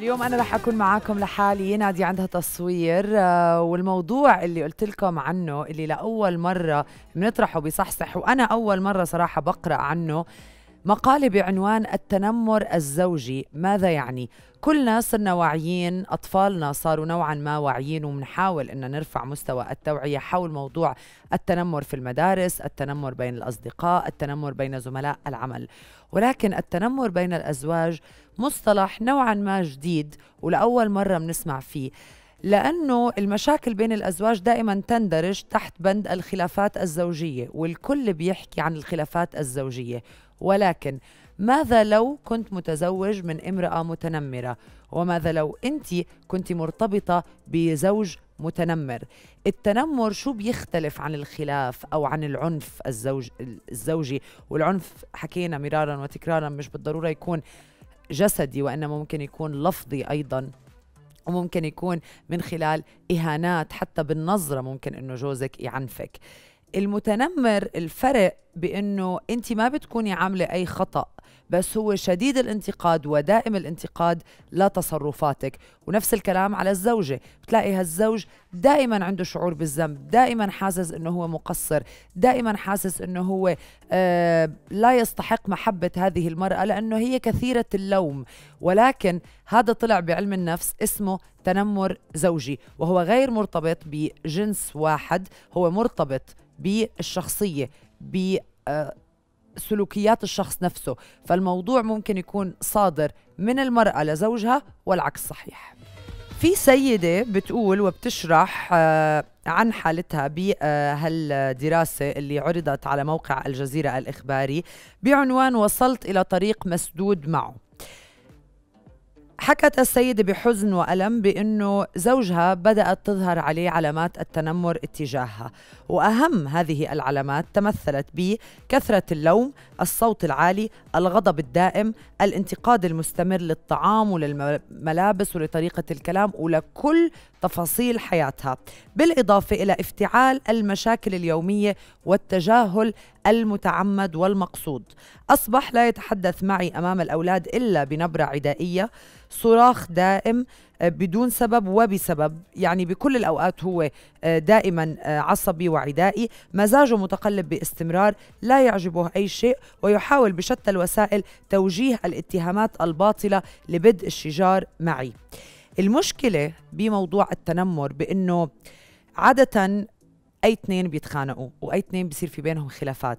اليوم انا رح اكون معاكم لحالي نادي عندها تصوير آه، والموضوع اللي قلت لكم عنه اللي لاول مره بنطرحه بصحصح وانا اول مره صراحه بقرا عنه مقالة بعنوان التنمر الزوجي ماذا يعني كلنا صرنا واعيين أطفالنا صاروا نوعا ما واعيين وبنحاول أن نرفع مستوى التوعية حول موضوع التنمر في المدارس التنمر بين الأصدقاء التنمر بين زملاء العمل ولكن التنمر بين الأزواج مصطلح نوعا ما جديد ولأول مرة بنسمع فيه لأنه المشاكل بين الأزواج دائما تندرج تحت بند الخلافات الزوجية والكل بيحكي عن الخلافات الزوجية ولكن ماذا لو كنت متزوج من امرأة متنمرة وماذا لو أنت كنت مرتبطة بزوج متنمر التنمر شو بيختلف عن الخلاف او عن العنف الزوج الزوجي والعنف حكينا مرارا وتكرارا مش بالضروره يكون جسدي وانما ممكن يكون لفظي ايضا وممكن يكون من خلال اهانات حتى بالنظره ممكن انه جوزك يعنفك المتنمر الفرق بانه انت ما بتكوني عامله اي خطا بس هو شديد الانتقاد ودائم الانتقاد لتصرفاتك ونفس الكلام على الزوجة بتلاقي هالزوج دائما عنده شعور بالذنب دائما حاسس انه هو مقصر دائما حاسس انه هو آه لا يستحق محبة هذه المرأة لأنه هي كثيرة اللوم ولكن هذا طلع بعلم النفس اسمه تنمر زوجي وهو غير مرتبط بجنس واحد هو مرتبط بالشخصية ب آه، سلوكيات الشخص نفسه فالموضوع ممكن يكون صادر من المرأة لزوجها والعكس صحيح في سيدة بتقول وبتشرح آه، عن حالتها بهالدراسة اللي عرضت على موقع الجزيرة الإخباري بعنوان وصلت إلى طريق مسدود معه حكت السيدة بحزن وألم بأنه زوجها بدأت تظهر عليه علامات التنمر اتجاهها وأهم هذه العلامات تمثلت بكثرة اللوم الصوت العالي الغضب الدائم الانتقاد المستمر للطعام وللملابس ولطريقة الكلام ولكل تفاصيل حياتها بالإضافة إلى افتعال المشاكل اليومية والتجاهل المتعمد والمقصود أصبح لا يتحدث معي أمام الأولاد إلا بنبرة عدائية صراخ دائم آه، بدون سبب وبسبب يعني بكل الأوقات هو آه، دائما آه، عصبي وعدائي مزاجه متقلب باستمرار لا يعجبه أي شيء ويحاول بشتى الوسائل توجيه الاتهامات الباطلة لبدء الشجار معي المشكلة بموضوع التنمر بأنه عادة اي اثنين بيتخانقوا واي اثنين بصير في بينهم خلافات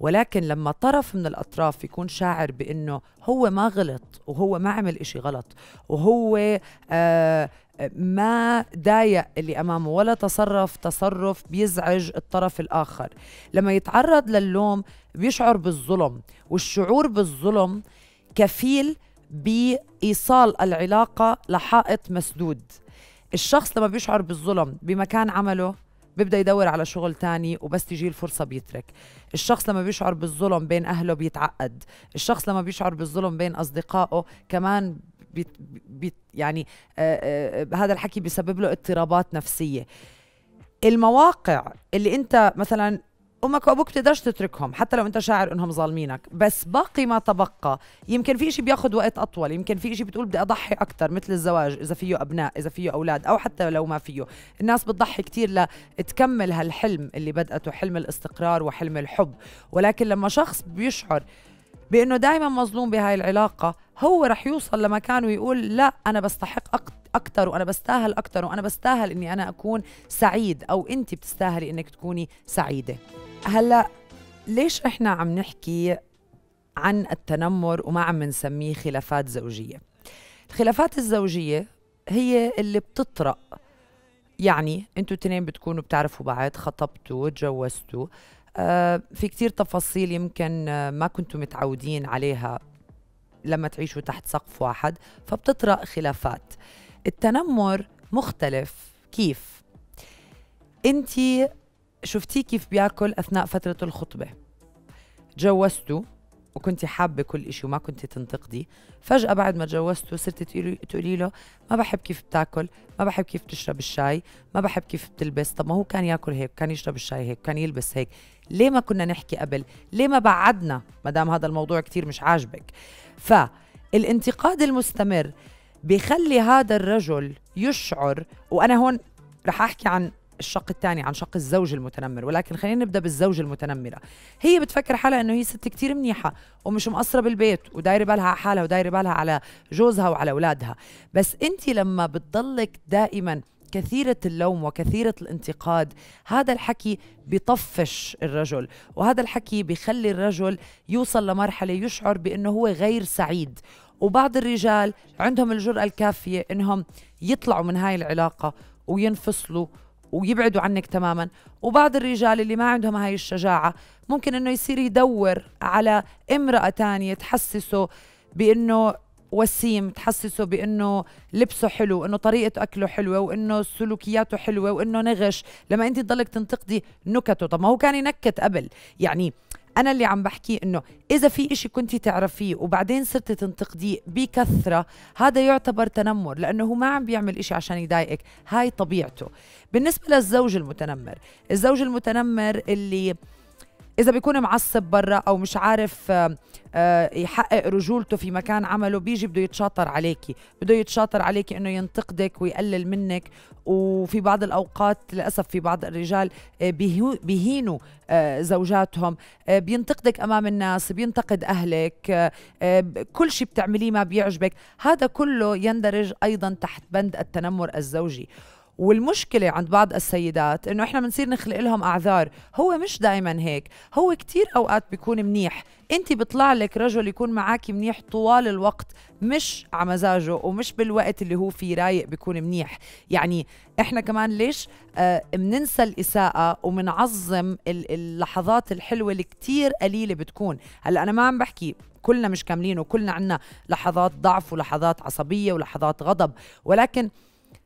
ولكن لما طرف من الاطراف يكون شاعر بانه هو ما غلط وهو ما عمل إشي غلط وهو آه ما ضايق اللي امامه ولا تصرف تصرف بيزعج الطرف الاخر لما يتعرض للوم بيشعر بالظلم والشعور بالظلم كفيل بايصال العلاقه لحائط مسدود الشخص لما بيشعر بالظلم بمكان عمله بيبدا يدور على شغل تاني وبس تيجي الفرصه بيترك الشخص لما بيشعر بالظلم بين اهله بيتعقد الشخص لما بيشعر بالظلم بين اصدقائه كمان بيت بيت يعني آآ آه، آآ آه، هذا الحكي بيسبب له اضطرابات نفسيه المواقع اللي انت مثلا امك وابوك بتقدرش تتركهم حتى لو انت شاعر انهم ظالمينك بس باقي ما تبقى يمكن في شيء بياخذ وقت اطول يمكن في شيء بتقول بدي اضحي اكثر مثل الزواج اذا فيه ابناء اذا فيه اولاد او حتى لو ما فيه الناس بتضحي كثير لتكمل هالحلم اللي بدأته حلم الاستقرار وحلم الحب ولكن لما شخص بيشعر بانه دائما مظلوم بهاي العلاقه هو رح يوصل لمكان ويقول لا انا بستحق اكثر اكثر وانا بستاهل اكثر وانا بستاهل اني انا اكون سعيد او انت بتستاهلي انك تكوني سعيده هلا ليش احنا عم نحكي عن التنمر وما عم نسميه خلافات زوجيه الخلافات الزوجيه هي اللي بتطرأ يعني انتوا اثنين بتكونوا بتعرفوا بعض خطبتوا تجوزتوا آه في كتير تفاصيل يمكن آه، ما كنتوا متعودين عليها لما تعيشوا تحت سقف واحد فبتطرأ خلافات التنمر مختلف كيف انت شفتيه كيف بياكل اثناء فتره الخطبه تجوزته وكنت حابه كل إشي وما كنت تنتقدي فجاه بعد ما تجوزته صرت تقولي له ما بحب كيف بتاكل ما بحب كيف بتشرب الشاي ما بحب كيف بتلبس طب ما هو كان ياكل هيك كان يشرب الشاي هيك كان يلبس هيك ليه ما كنا نحكي قبل ليه ما بعدنا ما دام هذا الموضوع كتير مش عاجبك فالانتقاد المستمر بخلي هذا الرجل يشعر وانا هون رح احكي عن الشق الثاني عن شق الزوج المتنمر ولكن خلينا نبدا بالزوجه المتنمره هي بتفكر حالها انه هي ست كتير منيحه ومش مقصره بالبيت ودايره بالها على حالها ودايره بالها على جوزها وعلى اولادها بس انت لما بتضلك دائما كثيرة اللوم وكثيرة الانتقاد هذا الحكي بطفش الرجل وهذا الحكي بخلي الرجل يوصل لمرحلة يشعر بأنه هو غير سعيد وبعض الرجال عندهم الجرأة الكافية إنهم يطلعوا من هاي العلاقة وينفصلوا ويبعدوا عنك تماما وبعض الرجال اللي ما عندهم هاي الشجاعة ممكن إنه يصير يدور على امرأة تانية تحسسه بإنه وسيم تحسسه بانه لبسه حلو انه طريقه اكله حلوه وانه سلوكياته حلوه وانه نغش لما انت تضلك تنتقدي نكته طب ما هو كان ينكت قبل يعني انا اللي عم بحكيه انه اذا في إشي كنت تعرفيه وبعدين صرت تنتقديه بكثره هذا يعتبر تنمر لانه هو ما عم بيعمل إشي عشان يضايقك هاي طبيعته بالنسبه للزوج المتنمر الزوج المتنمر اللي اذا بيكون معصب برا او مش عارف آه، آه، يحقق رجولته في مكان عمله بيجي بده يتشاطر عليكي بده يتشاطر عليكي انه ينتقدك ويقلل منك وفي بعض الاوقات للاسف في بعض الرجال آه، بيهينوا زوجاتهم بينتقدك امام الناس بينتقد اهلك كل شيء بتعمليه ما بيعجبك هذا كله يندرج ايضا تحت بند التنمر الزوجي والمشكلة عند بعض السيدات انه احنا بنصير نخلق لهم اعذار هو مش دائما هيك هو كتير اوقات بيكون منيح انت بيطلع لك رجل يكون معك منيح طوال الوقت مش على مزاجه ومش بالوقت اللي هو فيه رايق بيكون منيح يعني احنا كمان ليش بننسى آه، الاساءه ومنعظم اللحظات الحلوه اللي كتير قليله بتكون هلا انا ما عم بحكي كلنا مش كاملين وكلنا عنا لحظات ضعف ولحظات عصبيه ولحظات غضب ولكن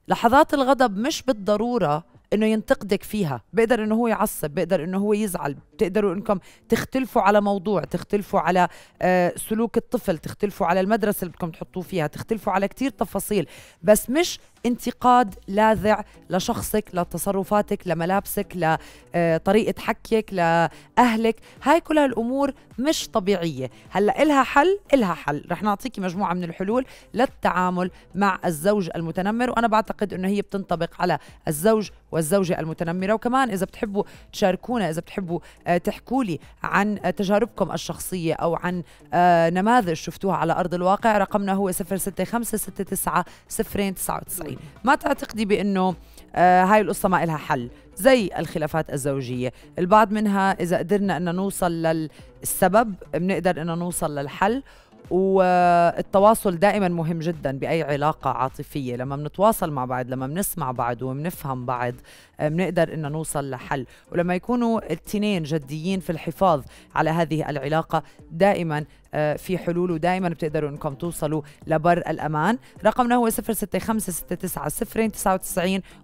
لحظات الغضب مش بالضروره انه ينتقدك فيها بيقدر انه هو يعصب بيقدر انه هو يزعل بتقدروا انكم تختلفوا على موضوع تختلفوا على آه، سلوك الطفل تختلفوا على المدرسه اللي بدكم تحطوه فيها تختلفوا على كتير تفاصيل بس مش انتقاد لاذع لشخصك لتصرفاتك لملابسك لطريقه آه، حكيك لاهلك هاي كل هالامور مش طبيعيه هلا إلها حل إلها حل رح نعطيكي مجموعه من الحلول للتعامل مع الزوج المتنمر وانا بعتقد انه هي بتنطبق على الزوج وزوج الزوجة المتنمرة وكمان إذا بتحبوا تشاركونا إذا بتحبوا آه، تحكوا لي عن تجاربكم الشخصية أو عن آه، نماذج شفتوها على أرض الواقع رقمنا هو 06569 ما تعتقدي بأنه آه، هاي القصة ما إلها حل زي الخلافات الزوجية البعض منها إذا قدرنا أن نوصل للسبب بنقدر أن نوصل للحل والتواصل دائما مهم جدا باي علاقه عاطفيه لما بنتواصل مع بعض لما بنسمع بعض وبنفهم بعض بنقدر آه، ان نوصل لحل ولما يكونوا التنين جديين في الحفاظ على هذه العلاقه دائما آه، في حلول ودائما بتقدروا انكم توصلوا لبر الامان رقمنا هو 0656690099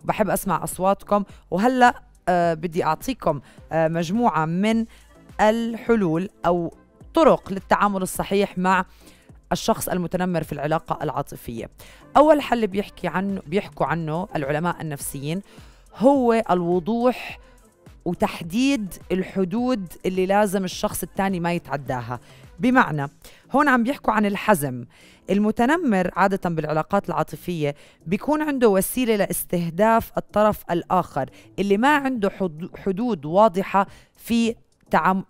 وبحب اسمع اصواتكم وهلا آه، بدي اعطيكم مجموعه من الحلول او الطرق للتعامل الصحيح مع الشخص المتنمر في العلاقة العاطفية أول حل بيحكي عنه بيحكوا عنه العلماء النفسيين هو الوضوح وتحديد الحدود اللي لازم الشخص الثاني ما يتعداها بمعنى هون عم بيحكوا عن الحزم المتنمر عادة بالعلاقات العاطفية بيكون عنده وسيلة لاستهداف الطرف الآخر اللي ما عنده حدود واضحة في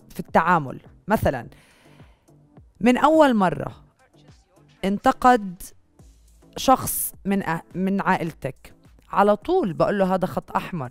في التعامل مثلاً من أول مرة انتقد شخص من من عائلتك على طول بقول له هذا خط أحمر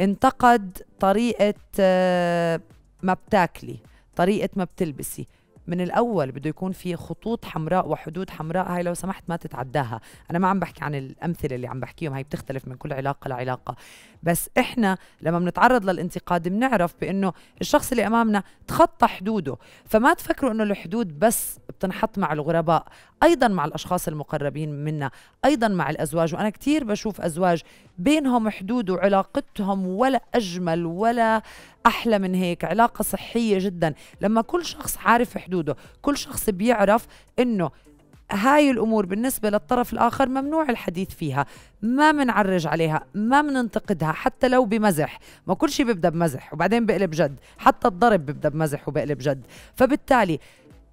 انتقد طريقة آه، ما بتاكلي طريقة ما بتلبسي من الأول بده يكون في خطوط حمراء وحدود حمراء هاي لو سمحت ما تتعداها أنا ما عم بحكي عن الأمثلة اللي عم بحكيهم هاي بتختلف من كل علاقة لعلاقة بس احنا لما بنتعرض للانتقاد بنعرف بانه الشخص اللي امامنا تخطى حدوده فما تفكروا انه الحدود بس بتنحط مع الغرباء ايضا مع الاشخاص المقربين منا ايضا مع الازواج وانا كثير بشوف ازواج بينهم حدود وعلاقتهم ولا اجمل ولا احلى من هيك علاقه صحيه جدا لما كل شخص عارف حدوده كل شخص بيعرف انه هاي الأمور بالنسبة للطرف الآخر ممنوع الحديث فيها ما منعرج عليها ما مننتقدها حتى لو بمزح ما كل شيء بيبدأ بمزح وبعدين بقلب جد حتى الضرب بيبدأ بمزح وبقلب جد فبالتالي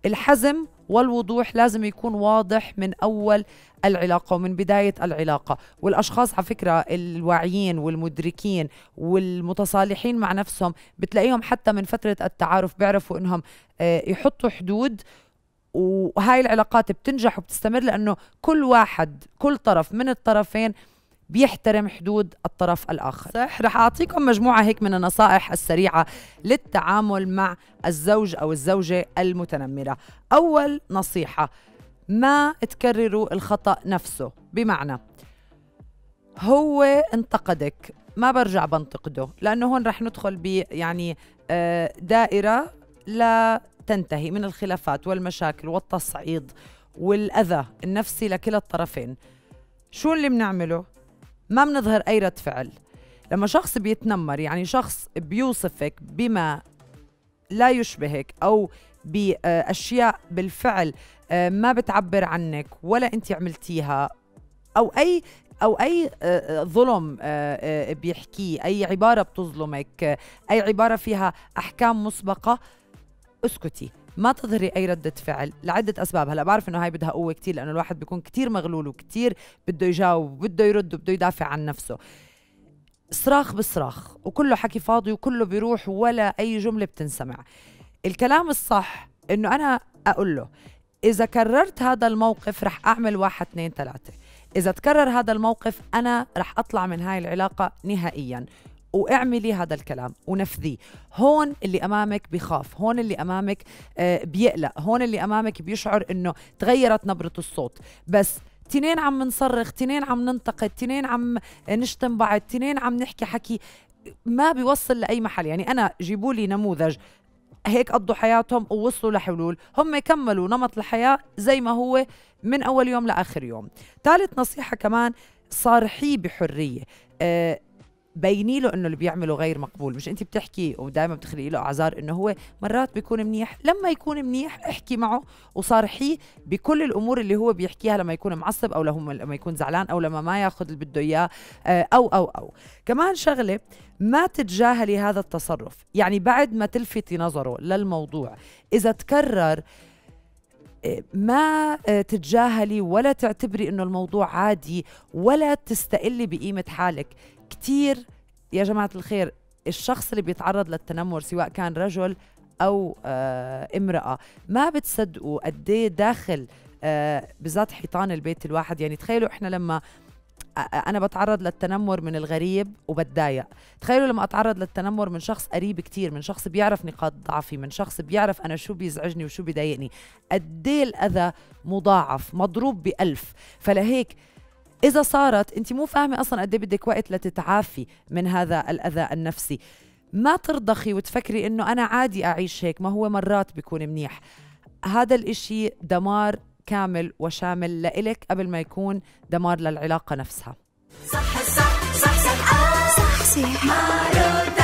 الحزم والوضوح لازم يكون واضح من اول العلاقه ومن بدايه العلاقه والاشخاص على فكره الواعيين والمدركين والمتصالحين مع نفسهم بتلاقيهم حتى من فتره التعارف بيعرفوا انهم آه، يحطوا حدود وهاي العلاقات بتنجح وبتستمر لانه كل واحد كل طرف من الطرفين بيحترم حدود الطرف الآخر صح رح أعطيكم مجموعة هيك من النصائح السريعة للتعامل مع الزوج أو الزوجة المتنمرة أول نصيحة ما تكرروا الخطأ نفسه بمعنى هو انتقدك ما برجع بنتقده لأنه هون رح ندخل ب يعني آه، دائرة لا تنتهي من الخلافات والمشاكل والتصعيد والأذى النفسي لكلا الطرفين شو اللي بنعمله؟ ما بنظهر أي رد فعل لما شخص بيتنمر يعني شخص بيوصفك بما لا يشبهك أو بأشياء بالفعل آه، ما بتعبر عنك ولا أنت عملتيها أو أي او اي آه، آه، ظلم بيحكيه اي عباره بتظلمك اي عباره فيها احكام مسبقه اسكتي ما تظهري اي رده فعل لعده اسباب هلا بعرف انه هاي بدها قوه كتير لانه الواحد بيكون كتير مغلول وكتير بده يجاوب وبده يرد وبده يدافع عن نفسه صراخ بصراخ وكله حكي فاضي وكله بيروح ولا اي جمله بتنسمع الكلام الصح انه انا اقول له اذا كررت هذا الموقف رح اعمل واحد اثنين ثلاثه إذا تكرر هذا الموقف أنا رح أطلع من هاي العلاقة نهائيا واعملي هذا الكلام ونفذيه هون اللي امامك بخاف هون اللي امامك آه، بيقلق هون اللي امامك بيشعر انه تغيرت نبره الصوت بس تنين عم نصرخ تنين عم ننتقد تنين عم نشتم بعض تنين عم نحكي حكي ما بيوصل لاي محل يعني انا جيبوا لي نموذج هيك قضوا حياتهم ووصلوا لحلول هم كملوا نمط الحياة زي ما هو من أول يوم لآخر يوم ثالث نصيحة كمان صارحيه بحرية أه بيني له انه اللي بيعمله غير مقبول مش انت بتحكي ودائما بتخلقي له اعذار انه هو مرات بيكون منيح لما يكون منيح احكي معه وصارحيه بكل الامور اللي هو بيحكيها لما يكون معصب او لما يكون زعلان او لما ما ياخذ اللي بده اياه آه، او او او كمان شغله ما تتجاهلي هذا التصرف يعني بعد ما تلفتي نظره للموضوع اذا تكرر آه، ما آه، تتجاهلي ولا تعتبري انه الموضوع عادي ولا تستقلي بقيمه حالك كتير يا جماعة الخير الشخص اللي بيتعرض للتنمر سواء كان رجل أو آه، امرأة ما بتصدقوا قد إيه داخل آه، بذات حيطان البيت الواحد يعني تخيلوا إحنا لما انا بتعرض للتنمر من الغريب وبتضايق تخيلوا لما اتعرض للتنمر من شخص قريب كتير من شخص بيعرف نقاط ضعفي من شخص بيعرف انا شو بيزعجني وشو بيضايقني قد إيه الاذى مضاعف مضروب بألف فلهيك اذا صارت انت مو فاهمه اصلا قد بدك وقت لتتعافي من هذا الاذى النفسي ما ترضخي وتفكري انه انا عادي اعيش هيك ما هو مرات بيكون منيح هذا الاشي دمار كامل وشامل لإلك قبل ما يكون دمار للعلاقة نفسها صح صح صح صح صح صح صح